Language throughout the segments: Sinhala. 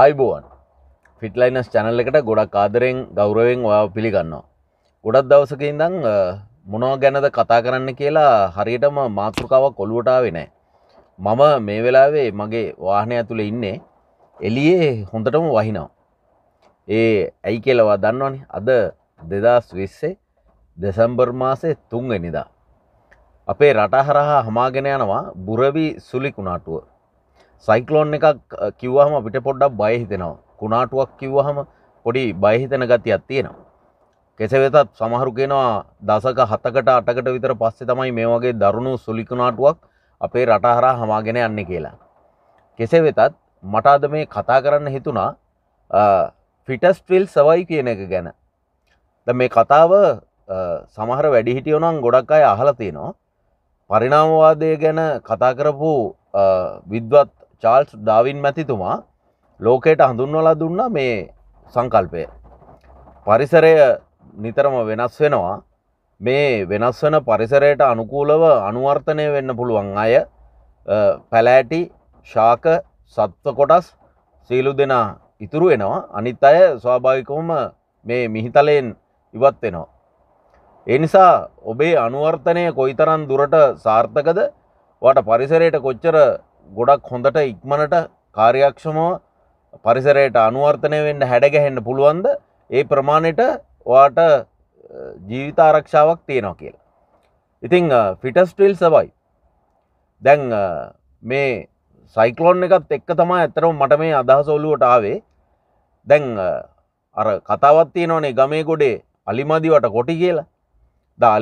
අයිබෝවන් ෆිට්ලයිනස් චැනල් එකට ගොඩක් ආදරෙන් ගෞරවෙන් ඔයා පිළිගන්නවා. ගොඩක් දවසක ඉඳං මොනව ගැනද කතා කරන්න කියලා හරියටම මාතෘකාවක් කොළුවටාවේ නෑ. මම මේ වෙලාවේ මගේ වාහනය ඇතුළ ඉන්නේ එලියේ හොඳටම වහිනව. ඒ ඇයි කියලවා දන්නවනි අද දෙදස් විස්සේ දෙසම්බර් මාසේ තුන්වෙනිදා. අපේ රටහරහා හමාගෙන යනවා බුරවි සුලිකුණාටුව සයිකලෝන් එකක් කිව්වහම අපිට පොඩ්ඩක් බය හිතෙනවා කුණාටුවක් කිව්වහම පොඩි බය හිතන ගතියක් තියෙනවා කෙසේ වෙතත් සමහරු කියනවා දසක හතකට අටකට විතර පස්සේ තමයි මේ වගේ දරුණු සුළි කුණාටුවක් අපේ රට හරහා හමාගෙන යන්නේ කියලා කෙසේ වෙතත් මට අද මේ කතා කරන්න හිතුණා ෆිටස් ට්විල් සවයි කියන එක ගැන ද මේ කතාව සමහර වැඩිහිටියෝනම් ගොඩක් අය අහලා තියෙනවා පරිණාමවාදය ගැන කතා කරපු විද්වත් චාල්ස් ඩාවින් මැතිතුමා ලෝකයට හඳුන්වලා දුන්නා මේ සංකල්පය. පරිසරය නිතරම වෙනස් වෙනවා මේ වෙනස් වන පරිසරයට අනුකූලව අනුවර්තනය වෙන්න පුළුවන් අය පැලෑටි ශාක සත්ව කොටස් සියලු දෙනා ඉතුරු වෙනවා අනිත් අය ස්වාභාවිකවම මේ මිහිතලයෙන් ඉවත් වෙනවා. ඒ නිසා ඔබේ අනුවර්තනය කොයිතරම් දුරට සාර්ථකද වට පරිසරයට කොච්චර ගොඩක් හොඳට ඉක්මනට කාර්යක්ෂමව පරිසරයට අනුවර්තනය වෙන්න හැඩගැහෙන්න පුළුවන්ද ඒ ප්‍රමාණයට වාට ජීවිතාරක්ෂාවක් තියෙනවා කියලා. ඉතිං ෆිටස්ටිල් සබයි දැන් මේ සයිකලෝන් එකත් එක්ක තමා ඇතරම මට මේ අදහසොලුවට ආවේ දැන් අර කතාවත්තිය නොනේ ගමේ ගොඩේ අලිමදිවට කොටි කියලා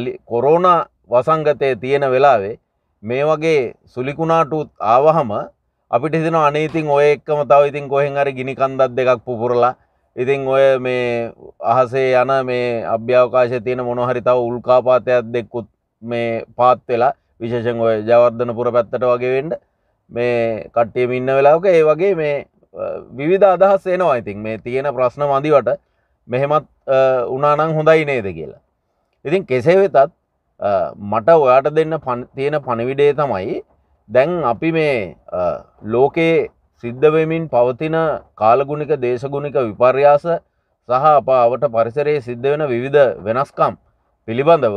ද කොරෝණ වසංගතය තියෙන වෙලාවේ මේ වගේ සුලිකුණාටුත් ආවහම අපිට හිතන අනේතින් ඔය එක්කම තව ඉතින් කොහෙන් හරි ගිනි කන්දක් දෙකක් පුපුරලා ඉතින් ඔය මේ අහසේ යන මේ අභ්‍යවකාශය තියෙන මොනහරි තව උල්කාපාතයක් දෙක්කුත් මේ පාත් වෙලා විශේෂෙන් ඔය ජවර්ධනපුර පැත්තට වගේ වෙන්න මේ කට්ටියම ඉන්න වෙලාවක ඒ වගේ මේ විවිධ අදහස් එනවා ඉතින් මේ තියෙන ප්‍රශ්න මදිවට මෙහෙමත් උනානං හොඳයි නේද කියලා. ඉතින් කෙසේ වෙතත් මට ඔයාට දෙන්න තියෙන පණවිඩේ තමයි දැන් අපි මේ ලෝකයේ සිද්ධවෙමින් පවතින කාලගුණික දේශගුණික විපර්යාස සහ අපාවට පරිසරයේ සිද්ධ වෙන විවිධ වෙනස්කම් පිළිබඳව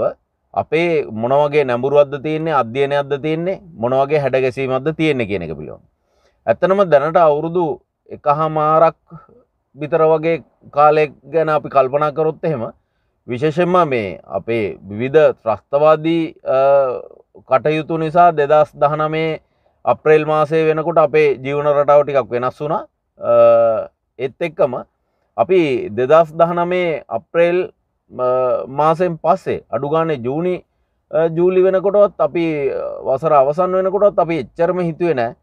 අපේ මොනවගේ නැඹුරුවද්ද තියන්නේ අධ්‍යයනයක්ද තියන්නේ මොනවගේ හැඩගැසීමක්ද තියෙන්නේ කියන එක පිළිබඳ. ඇත්තනම දැනට අවුරුදු එක හමාරක් විතර වගේ කාලෙක් ගැන අපි කල්පනා කරොත් එහෙම විශේෂෙන්ම මේ අපේ විවිධ ත්‍රස්තවාදී කටයුතු නිසා දෙදස් දහනමේ අප්‍රේල් මාසේ වෙනකොට අපේ ජීවන රටාව ටිකක් වෙනස් වුණා එත් එක්කම අපි දෙදස් දහනමේ අප්‍රේල් මාසෙන් පස්සේ අඩුගානේ ජූනි ජූලි වෙනකොටත් අපි වසර අවසන් වෙනකොටත් අපි එච්චරම හිතුවේ නෑ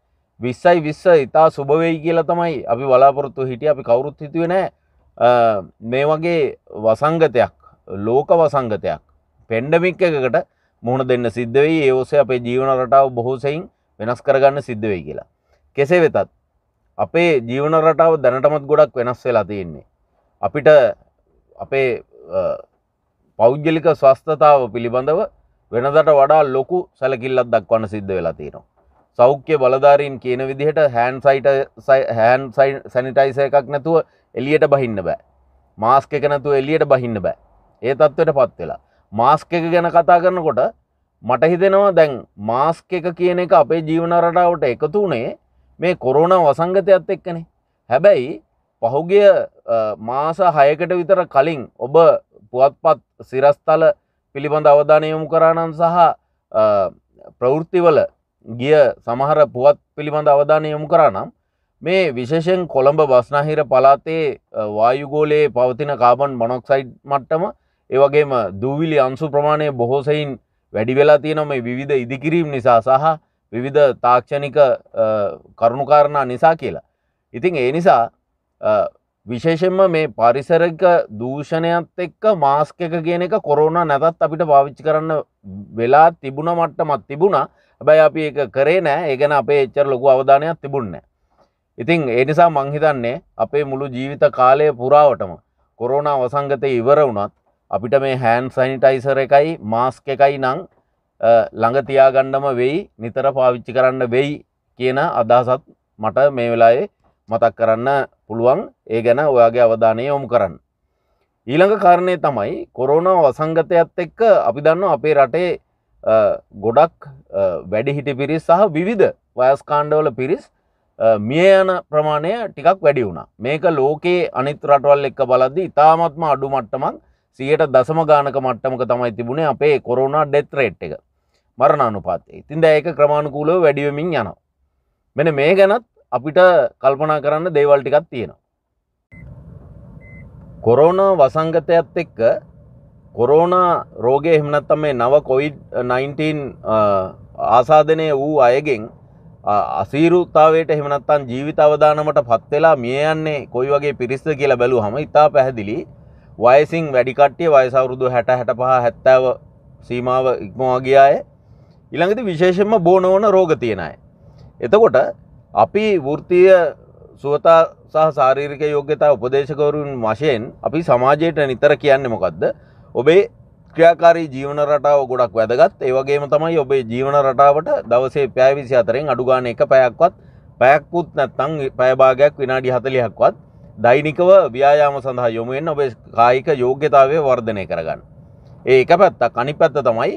විස්සයි විස්ස ඉතා සුභවෙයි කියලා තමයි අපි බලාපොරොත්තු හිටිය අපි කවුරුත් හිතුවේ නෑ මේ වගේ වසංගතයක් ලෝකවසංගතයක් පෙන්ඩමික් එකකට මුහුණ දෙන්න සිද්ධවෙයි ඒෝසය අපේ ජීවන රටාව බොහෝසයින් වෙනස් කරගන්න සිද්ධවෙයි කියලා. කෙසේ වෙතත් අපේ ජීවන රටාව දැනටමත් ගොඩක් වෙනස් වෙලා තියෙන්නේ. අපිට අපේ පෞද්ගලික ස්වස්ථතාව පිළිබඳව වෙනදට වඩා ලොකු සැලකිල්ලත් දක්වන්න සිද්ධ වෙලා තියෙනවා. සෞඛ්‍ය බලධාරීන් කියන විදිහට හෑන් සයිට හෑන් සැනිටයිස එකක් නැතුව එලියට බහින්න බෑ. මාස්ක එක නැතුව එලියට බහින්න බෑ. ඒ තත්ත්වයට පත් වෙලා මාස්ක එක ගැන කතා කරනකොට මට හිතෙනවා දැන් මාස්ක එක කියන එක අපේ ජීවන රටාවට එකතු වුණේ මේ කොරෝණ වසංගතයත් එක්කනේ හැබැයි පහුගිය මාස හයකට විතර කලින් ඔබ පුවත්පත් සිරස්තල පිළිබඳ අවධානය යොමු කරානම් සහ ප්‍රවෘත්තිවල ගිය සමහර පුවත් පිළිබඳ අවධානය යොමු කරානම් මේ විශේෂෙන් කොළඹ බස්නාහිර පලාතේ වායුගෝලයේ පවතින කාබන් මොනොක්සයිඩ් මට්ටම ඒවගේම දූවිලි අංසු ප්‍රමාණය බොහෝසයින් වැඩි වෙලා තියෙන මේ විධ ඉදිකිරීම් නිසා සහ විවිධ තාක්ෂණික කරුණුකාරණා නිසා කියලා. ඉතිං ඒ නිසා විශේෂෙන්ම මේ පරිසරක දූෂණයත් එක්ක මාස්ක එක කියන එක කොරෝණ නැතත් අපිට පාවිච්චි කරන්න වෙලා තිබුණ මට්ටමත් තිබුණා හැබැයි අපි එක කරේ නෑ ඒගැන අපේ එච්චර ලොකු අවධානයක් තිබුන්නේ. ඉතිං ඒ නිසා මංහිතන්නේ අපේ මුළු ජීවිත කාලය පුරාවටම කොරෝණ වසංගතය ඉවර වුණත් අපිට මේ හෑන් සනිටයිසර එකයි මාස්ක එකයි නං ළඟතියාගණ්ඩම වෙයි නිතර පාවිච්චි කරන්න වෙයි කියන අදහසත් මට මේ වෙලායේ මතක් කරන්න පුළුවන් ඒ ගැන ඔයාගේ අවධානය යොමු කරන්න. ඊළඟ කාරණය තමයි කොරෝණ වසංගතයත් එක්ක අපි දන්න අපේ රටේ ගොඩක් වැඩිහිටි පිරිස් සහ විවිධ වයස්කාණ්ඩවල පිරිස් මිය යන ප්‍රමාණය ටිකක් වැඩි වුණා. මේක ලෝකයේ අනිත් රටවල් එක්ක බලද්දි ඉතාමත්ම අඩු මට්ටමක් සියට දසම ගානක මට්ටමක තමයි තිබුණේ අපේ කොරුණා ඩෙත්රේට් එක මරණ අනුපාතේ ඉතින් දැ ඒක ක්‍රමාණුකූලව වැඩියමින් යනවා මෙන මේ ගැනත් අපිට කල්පනා කරන්න දේවල් ටිකක් තියෙනවා කොරෝණ වසංගතයත් එක්ක කොරෝණ රෝගය හෙමනත්තම මේ නව කොයිඩ්-19 ආසාධනය වූ අයගෙන් අසීරුත්තාවයට හෙමනත්තන් ජීවිත අවදානමට පත්වෙලා මිය යන්නේ කොයි වගේ පිරිස්ස කියලා බැලු හම ඉතා පැහැදිලි වයසින් වැඩිකට්ටිය වයසවුරුදු හැට හැට පහ හැත්තව සීමාව ඉක්මවාගේ අය ඉළඟති විශේෂෙන්ම බෝනෝන රෝග තියෙනයි. එතකොට අපි වෘතිය සුවතා සහ සාරීරික යෝග්‍යතා උපදේශකවරුන් වශයෙන් අපි සමාජයට නිතර කියන්න මොකක්ද ඔබේ ක්‍රියාකාරී ජීවන රටාව ගොඩක් වැදගත් ඒවගේම තමයි ඔබේ ජීවන රටාවට දවසේ පෑවිසි අතරෙන් අඩුගාන එක පැයක්වත් පැයක්කුත් නැත්තං පෑභාගයක් විනාඩි හතලියක්වත් දෛනිකව ව්‍යායාම සඳහා යොමුෙන් ඔබේ කායික යෝග්‍යතාවය වර්ධනය කරගන්න. ඒ එක පැත්තක් අනි පැත්ත තමයි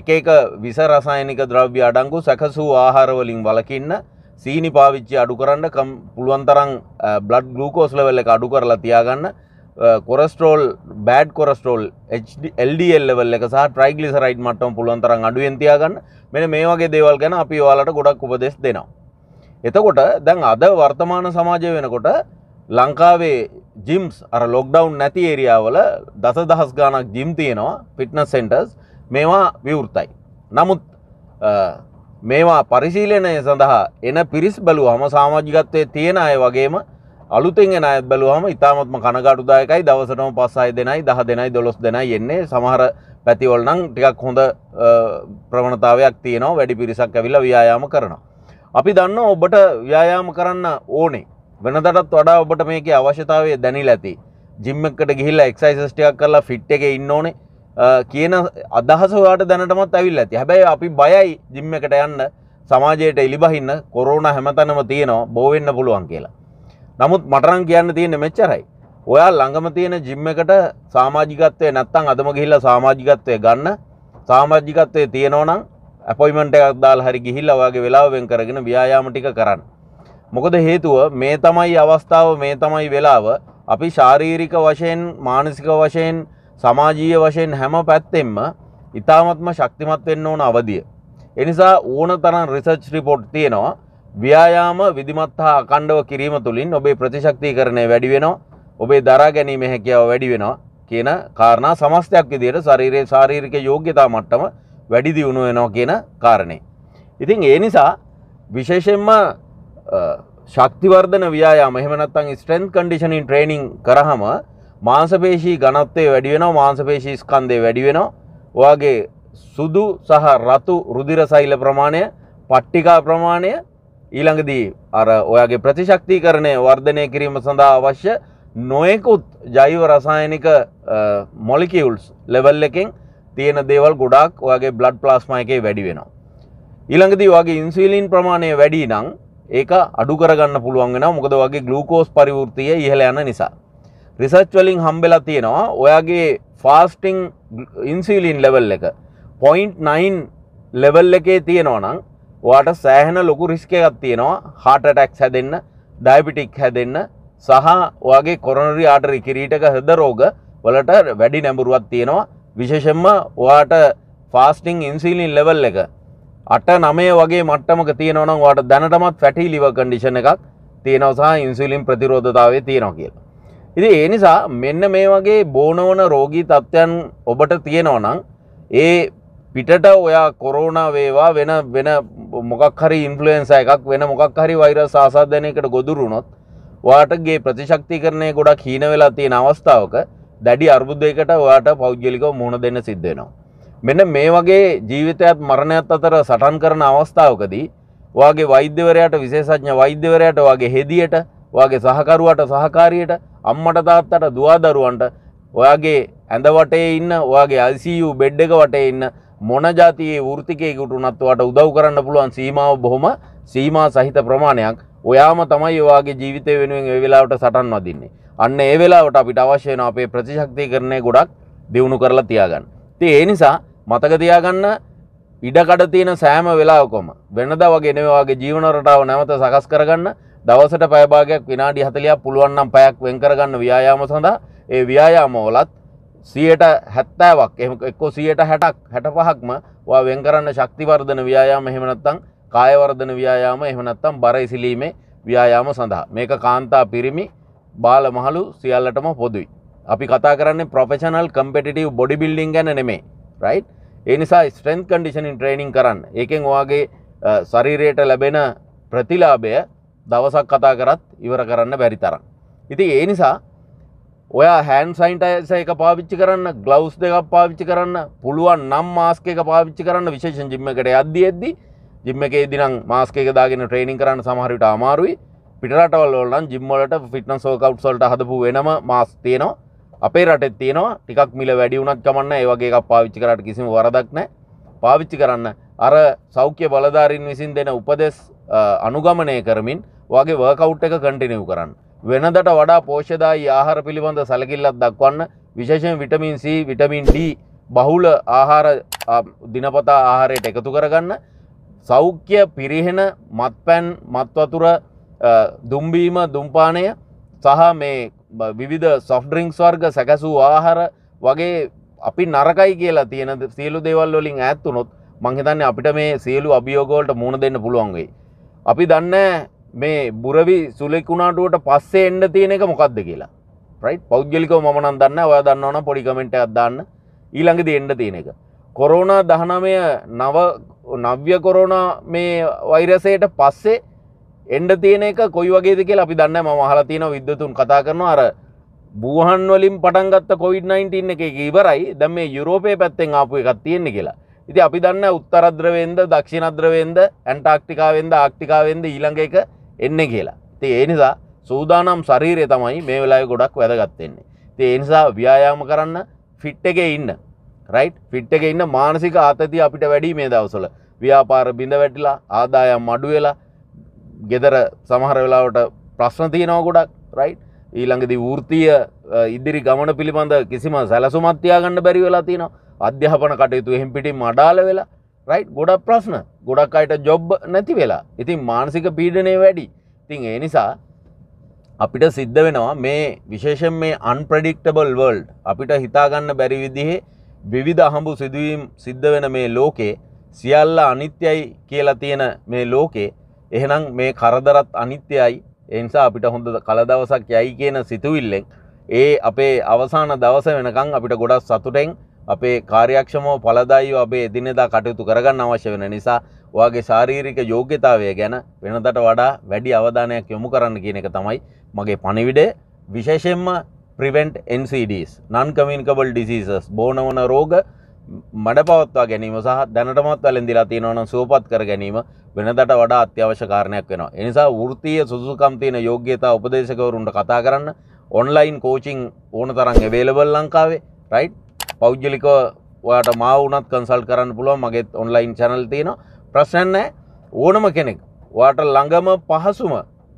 එක එක විස රසායනික ද්‍රව්‍ය අඩංගු සැකසූ ආහාරවලින් වලකින්න සීනි පාවිච්චි අඩු කරන්න කම් පුළුවන්තරම් බ්ලඩ් ගලූකෝස් ලෙවල් එක අඩු කරලා තියාගන්න cholesterol bad cholesterol LDL level එක සහ ට්‍රයිග්ලිසරයිඩ් මට්ටම පුළුවන් තරම් අඩුවෙන් තියාගන්න මෙන්න මේ වගේ දේවල් ගැන අපි ඔයාලට ගොඩක් උපදෙස් දෙනවා එතකොට දැන් අද වර්තමාන සමාජය වෙනකොට ලංකාවේ ජිම්ස් අර ලොක්ඩවන්් නැති ඒරියාවල දස දහස් ගානක් ජිම් තියෙනවා පිට්නස් සෙන්ටර්ස් මේවා විවෘතයි. නමුත් මේවා පරිශීලනය සඳහා එන පිරිස් බැලුවහම සාමාජිකත්වය තියෙන අය වගේම අලුතෙන් එන අයත් බැලුවහම ඉතාමත්ම කනගාටුදායකයි දවසටම පස් අය දෙනයි දහ දෙනයි දොළොස් දෙනයි එන්නේ සමහර පැතිවල් නම් ටිකක් හොඳ ප්‍රවණතාවයක් තියෙනවා වැඩි පිරිසක් ඇවිල්ලා ව්‍යයාම කරනවා. අපි දන්න ඔබට ව්‍යයාම කරන්න ඕනේ වෙනදටත් වඩා ඔබට මේක අවශ්‍යතාවය දැනිල ඇති ජිම්මක්කට ගිහිල්ල එක්සයිසස්ටයක් කරලා ෆිට් එක ඉන්න ඕනේ කියන අදහසවාට දැනටමත් ඇවිල් ඇති හැබැයි අපි බයයි ජිම්ම එකට යන්න සමාජයට එලිබහින්න කොරෝණ හැමතනම තියෙනවා බෝවෙන්න පුළුවන් කියලා. නමුත් මටරන් කියන්න තියෙන මෙච්චරයි. ඔයා ළඟම තියෙන ජිම්ම එකට සාමාජිකත්වය නැත්තං අදම ගිහිල්ල සාමාජිකත්වය ගන්න සාමාජිකත්වය තියෙනවනම් ඇපොයිමට එකක් දාල් හරි ගිහිල්ල ඔයාගේ වෙලාවෙන් කරගෙන ව්‍යයාම ටික කරන්න. මොකද හේතුව මේ තමයි අවස්ථාව මේ තමයි වෙලාව අපි ශාරීරික වශයෙන් මානසික වශයෙන් සමාජීය වශයෙන් හැම පැත්තෙන්ම ඉතාමත්ම ශක්තිමත් වෙන්න ඕන අවදිය. එනිසා ඕන තරම් රිසර්ච් රිපෝට් තියෙනවා ව්‍යායාම විධිමත් හා අකණ්ඩව කිරීම තුළින් ඔබේ ප්‍රතිශක්තිකරණය වැඩි වෙනවා ඔබේ දරා ගැනීම හැකියාව වැඩි වෙනවා කියන කාරණා සමස්තයක් විදියට ශරීරයේ ශාරීරික යෝග්‍යතා මට්ටම වැඩි දියුණු වෙනවා කියන කාරණේ. ඉතින් ඒ නිසා විශේෂයෙන්ම ශක්තිවර්ධන ව්‍යයාම එහෙම නැත්නම් ස්ට්‍රෙන්ත් කන්ඩිෂනින් ට්‍රේනින් කරාම මාංශපේශී ඝනත්වය වැඩි වෙනවා මාංශපේශී ස්කන්ධය වැඩි වෙනවා ඔයාගේ සුදු සහ රතු රුධිර සෛල ප්‍රමාණය පට්ටිකා ප්‍රමාණය ඊළඟදී අර ඔයාගේ ප්‍රතිශක්තිකරණය වර්ධනය කිරීම සඳහා අවශ්‍ය නොයෙකුත් ජෛව රසායනික මොලිකියුල්ස් ලෙවල් එකෙන් තියෙන දේවල් ගොඩාක් ඔයාගේ බ්ලඩ් ප්ලාස්මා එකේ වැඩි වෙනවා ඊළඟදී ඔයාගේ ඉන්සියුලින් ප්‍රමාණය වැඩි නම් ඒක අඩු කරගන්න පුළුවන් වෙනවා මොකද වගේ ග්ලූකෝස් පරිවෘතිය ඉහළ යන නිසා රිසර්ච් වලින් හම්බෙලා තියෙනවා ඔයාගේ ෆාස්ටිං ඉන්සිලින් ලෙවල් එක 0.9 ලෙවල් එකේ තියෙනවා නම් ඔයාට සෑහෙන ලොකු රිස්ක එකක් තියෙනවා heart attacks හැදෙන්න diabetic හැදෙන්න සහ ඔයාගේ coronary artery කිරීටක හෘද රෝග වලට වැඩි නැඹුරුවක් තියෙනවා විශේෂයෙන්ම ඔයාට ෆාස්ටිං ඉන්සිලින් ලෙවල් එක අට නමය වගේ මට්ටමක තියෙනවනම් වාට දැනටමත් ෆැටි ලිව කන්ඩිෂන් එකක් තියෙනවසා ඉන්සුලින් ප්‍රතිරෝධතාවය තියෙනවා කියලා. ඉති ඒ නිසා මෙන්න මේ වගේ බෝනවන රෝගී තත්ත්වයන් ඔබට තියෙනවනම් ඒ පිටට ඔයා කොරෝණ වේවා වෙන වෙන මොකක් හරි ඉන්ෆලුවෙන්ස එකක් වෙන මොකක් හරි වෛරස් ආසාධනයකට ගොදුරුණොත් වාටගේ ප්‍රතිශක්තිකරණය ගොඩක් හීන වෙලා තියෙන අවස්ථාවක දැඩි අර්බුදයකට ඔයාට පෞද්ගලිකව මුහුණ දෙන්න සිද්ධ වෙනවා. මෙන්න මේ වගේ ජීවිතයත් මරණයත් අතර සටන් කරන අවස්ථාවකදී ඔයාගේ වෛද්‍යවරයාට විශේෂඥ වෛද්‍යවරයාට ඔයාගේ හෙදියට ඔයාගේ සහකරුවාට සහකාරියට අම්මට තාත්තට දුවදරුවන්ට ඔයාගේ ඇඳ වටේ ඉන්න ඔයාගේ ICU බෙඩ් එක වටේ ඉන්න මොන જાතියේ වෘත්තිකයෙකුට උනත් ඔයාට උදව් කරන්න පුළුවන් සීමාව බොහොම සීමා සහිත ප්‍රමාණයක් ඔයාම තමයි ඔයාගේ ජීවිතය වෙනුවෙන් ඒ වෙලාවට සටන් වදින්නේ. අන්න ඒ වෙලාවට අපිට අවශ්‍ය වෙන අපේ ප්‍රතිශක්තිකරණය ගොඩක් දියුණු කරලා තියාගන්න. ඉතින් ඒ නිසා මතක තියාගන්න ඉඩකඩ තියෙන සෑම වෙලාකොම වෙනද වගේ නෙවවාගේ ජීවන රටාව නැවත සකස් කරගන්න දවසට පැයභාගයක් විනාඩි 40ක් පුළුවන් නම් පැයක් වෙන් කරගන්න ව්‍යායාම සඳහා ඒ ව්‍යායාම වලත් 170ක් එහෙම එක්කෝ 160ක් 65ක්ම ඔයා වෙන් කරන්න ශක්ති වර්ධන ව්‍යායාම එහෙම නැත්නම් කාය වර්ධන ව්‍යායාම එහෙම නැත්නම් බර ඉසිලීමේ ව්‍යායාම සඳහා මේක කාන්තා පිරිමි බාල මහලු සියල්ලටම පොදුයි අපි කතා කරන්නේ ප්‍රොෆෙෂනල් කම්පිටිටිව් බොඩි බිල්ඩින් ගැන නෙමෙයි රයිට් ඒ නිසා ස්ට්‍රෙන්ත් කන්ඩිෂනින් ට්‍රේනිින් කරන්න ඒකෙන් ඔයාගේ සරීරයට ලැබෙන ප්‍රතිලාභය දවසක් කතා කරත් ඉවර කරන්න බැරි තරම්. ඉති ඒ නිසා ඔයා හැන් සයින්ටස එක පාවිච්චි කරන්න ගලවස් දෙකක් පාවිච්චි කරන්න පුළුවන් නම් මාස්ක එක පාවිච්චි කරන්න විශේෂ ජිම්මකට අද්දි එද්දි ජිම්ම එක දිනම් මාස්කේක දාගෙන ට්‍රේනිින් කරන්න සමහරිට අමාරුයි පිටරටවල්ලන් ජිම්මලට ෆිට්න සෝකව් සොල්ට හදපු වෙනම මාස් තියනවා අපේ රටෙත් තියෙනවා ටිකක් මිල වැඩි වුණත් කමන්න ඒ වගේ එකක් පාවිච්චි කරාට කිසිම වරදක් නැහැ. පාවිච්චි කරන්න අර සෞඛ්‍ය බලධාරීන් විසින් දෙන උපදෙස් අනුගමනය කරමින් වගේ වර්කවුට් එක කන්ටිනිව් කරන්න. වෙනදට වඩා පෝෂ්‍යදායී ආහාර පිළිබඳ සැලකිල්ලක් දක්වන්න විශේෂයෙන් විටමින් C, විටමින් D බහුල ආහාර දිනපතා ආහාරයට එකතු කරගන්න. සෞඛ්‍ය පිරිහෙන මත්පැන්, මත්වතුර, දුම්බීම, දුම්පානය සහ මේ විවිධ සොෆ් ඩරිංක්ස් වර්ග සැකැසූ ආහාර වගේ අපි නරකයි කියලා තියෙන සියලු දේවල් වලින් ඈත් වුණොත් මං හිතන්නේ අපිට මේ සියලු අභියෝගවලට මුහුණ දෙන්න පුළුවන් වෙයි. අපි දන්නේ මේ බුරවි සුලෙකුණාටුවට පස්සේ එන්න තියෙන එක මොකක්ද කියලා. රයිට් පෞද්ගලිකව මම නම් දන්න ඔයා දන්නවනම් පොඩි කමෙන්ට් එකක් දාන්න. ඊළඟදී එන්න තියෙන එක. කොරෝනා 19 නව නව්‍ය කොරෝනා මේ වෛරසයට පස්සේ එන්ඩ තියෙන එක කොයි වගේද කියලා අපි දන්න ම හලතින විද්‍යතුන් කතා කරන අර බූහන් වලින් පටන්ගත්ත කොවිD-19 එක ඉවරයි දැම් මේ යුරෝපය පැත්තෙන් ආපු එකක් තියෙන්නේ කියලා ඉති අපි දන්න උත්තරද්‍රවෙන්ද දක්ෂිණද්‍රවෙන්ද ඇන්ටාක්ටිකාවෙන්ද ආක්ටිකාවෙන්ද ඊළඟ එක එන්න කියලා ති ඒ නිසා සූදානම් ශරීරය තමයි මේ වෙලාය ගොඩක් වැදගත්තෙන්නේ ති ඒ නිසා ව්‍යයාම කරන්න ෆිට් එක ඉන්න රයිට් ෆිට් එක ඉන්න මානසික ආතති අපිට වැඩි මේ දවසල ව්‍යාපාර බිඳ වැටිලා ආදායම් මඩුවෙලා ගෙදර සමහර වෙලාවට ප්‍රශ්න තියනව ගොඩක් රයි් ඊළඟදි වෘතිය ඉදිරි ගමන පිළිබඳ කිසිම සැලසුමත්තියාගන්න බැරි වෙලා තිනවා අධ්‍යාපන කටයුතු එහෙම පිටින් මඩාල වෙලා රයි් ගොඩක් ප්‍රශ්න ගොඩක් අයට ජොබ් නැති වෙලා ඉතින් මානසික පීඩනය වැඩි ඉතින් ඒ නිසා අපිට සිද්ධ වෙනවා මේ විශේෂෙන් මේ අන්ප්‍රඩික්ටබල් වර්ල්ඩ් අපිට හිතාගන්න බැරි විදිහේ විවිධ අහඹු සිදුවීම් සිද්ධ වෙන මේ ලෝකේ සියල්ල අනිත්‍යයි කියලා තියෙන මේ ලෝකේ එහෙනම් මේ කරදරත් අනිත්‍යයි එනිසා අපිට හොඳ කලදවසක් යයි කියන සිතුවිල්ලෙන් ඒ අපේ අවසාන දවස වෙනකං අපිට ගොඩක් සතුටෙන් අපේ කාර්යක්ෂමෝ පලදායිව අපේ එදිනෙදා කටයුතු කරගන්න අවශ්‍ය වෙන නිසා ඔයාගේ ශාරීරික යෝග්‍යතාවය ගැන වෙනදට වඩා වැඩි අවධානයක් යොමු කරන්න කියන එක තමයි මගේ පණිවිඩය විශේෂයෙන්ම prevent NCDs non communicable diseases බෝනවන රෝග මඩ පවත්වා ගැනීම සහ දැනටමත් වැලඳිලා තියෙනවන සුවපත් කර ගැනීම වෙනදට වඩා අත්‍යවශ්‍ය කාරණයක් වෙනවා. එනිසා වෘත්තීය සුසුකම් තියෙන යෝග්‍යතා උපදේශකවරුන්ට කතා කරන්න ඔන්ලයින් කෝචිං ඕන තරම් අවේලබල් ලංකාවේ රයිට් පෞද්ගලිකව ඔයාට මාව වුණත් කන්සල්ට් කරන්න පුළුවන් මගේත් ඔන්ලයින් channel තියෙනවා. ප්‍රශ්න නැහැ. ඕනම කෙනෙක් ඔයාට ළඟම පහසුම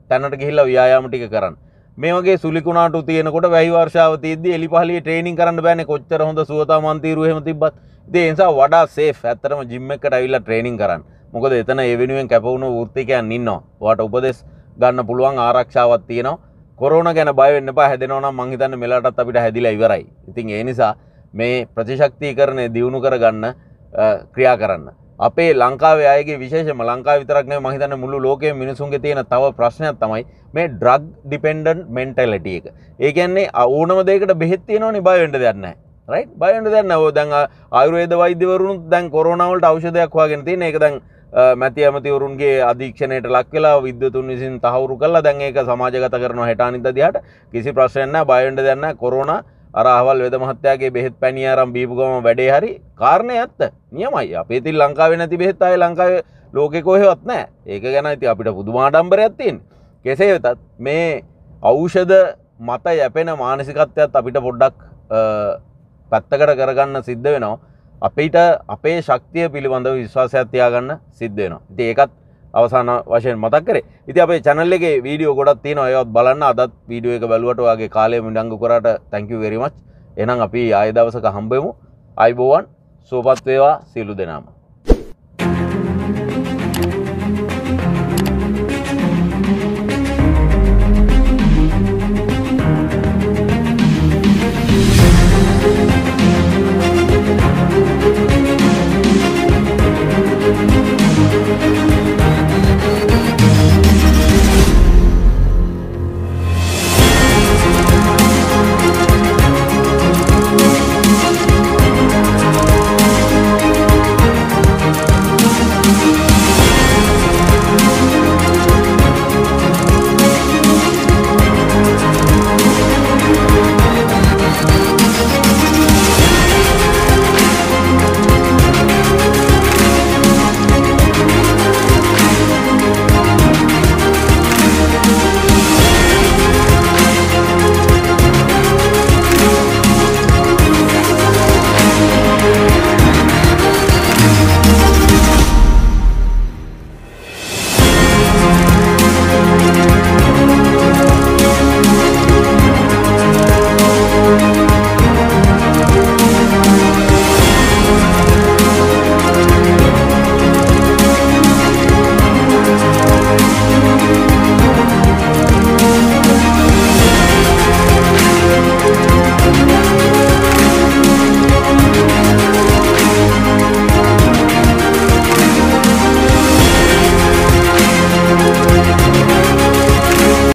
තැනට ගිහිල්ලා ව්‍යායාම ටික කරන්න. මේ වගේ සුලිකුණාටු තියෙනකොට වැහි වර්ෂාව තියද්දි එලිපහලියේ ට්‍රේනින් කරන්න බෑනේ කොච්චර හොඳ සුවතා මන්තිරු එහෙම තිබ්බත්. ඉතින් ඒ නිසා වඩා සේෆ් ඇත්තටම ජිම් එකට ඇවිල්ලා ට්‍රේනින් කරන්න. මොකද එතන ඒ වෙනුවෙන් කැප වුණු වෘත්තිකයන් ඉන්නවා. ඔයාට උපදෙස් ගන්න පුළුවන් ආරක්ෂාවක් තියෙනවා. කොරෝනා ගැන බය වෙන්න එපා. හැදෙනවා නම් මං හිතන්නේ මෙලටත් අපිට හැදිලා ඉවරයි. ඉතින් ඒ නිසා මේ ප්‍රතිශක්තිකරණය දියුණු කරගන්න ක්‍රියා කරන්න. අපේ ලංකාවේ අයගේ විශේෂම ලංකා විතරක්නේ මහිතන්න මුළු ලෝකයේ මිනිසුන්ගේ තියෙන තව ප්‍රශ්නයක් තමයි මේ ඩ්‍රග් ඩිපෙන්ඩන්ට් මෙන්ටැලිටිය එක. ඒ කියන්නේ ඕනම දෙයකට බෙහෙත් තියෙනවා නේ බය වෙන්න දෙයක් නැහැ. රයිට් බය වෙන්න දෙයක් නැහැ. ඔය දැන් ආයුර්වේද වෛද්‍යවරුනුත් දැන් කොරෝනා වලට ඖෂධයක් හොයාගෙන තියෙන එක දැන් මැති ඇමතිවරුන්ගේ අධීක්ෂණයට ලක් වෙලා විද්‍යතුන් විසින් තහවුරු කළා. දැන් ඒක සමාජගත කරනවා හෙට අනිද්දා දිහාට කිසි ප්‍රශ්නයක් නැහැ. බය වෙන්න දෙයක් නැහැ. කොරෝනා අරහවල් වෙද මහත්තයාගේ බෙත් පැණිය අරම් බීපුගම වැඩේ හරි කාරණය ඇත්ත නියමයි අපේ තිල් ලංකාව නැති බෙත් අය ලංකාව ලෝකෙකෝහෙවත් නෑ ඒක ගැන ඇති අපිට පුදුමාඩම්බර ඇත්තින් කෙසේ වෙතත් මේ අවෂද මත යැපෙන මානසිකත්වයත් අපිට පොඩ්ඩක් පැත්තකට කරගන්න සිද්ධ වෙනවා අපිට අපේ ශක්තිය පිළිබඳව විශ්වාසයක් තියාගන්න සිද්ධ වෙනවා ඒකත් අවසාන වශයෙන් මතක් කරේ ඉති අපේ චැනල්ලෙගේ වීඩියෝ ගොඩත් තියෙන ඔයත් බලන්න අදත් වීඩියෝ එක බැලුවට වගේ කාලය මිඩංගු කරට තැංකව වෙරිමච් එනම් අපි ආයදවසක හම්බෙමු අයිබෝවන් සෝපත්වේවා සියලු දෙනාම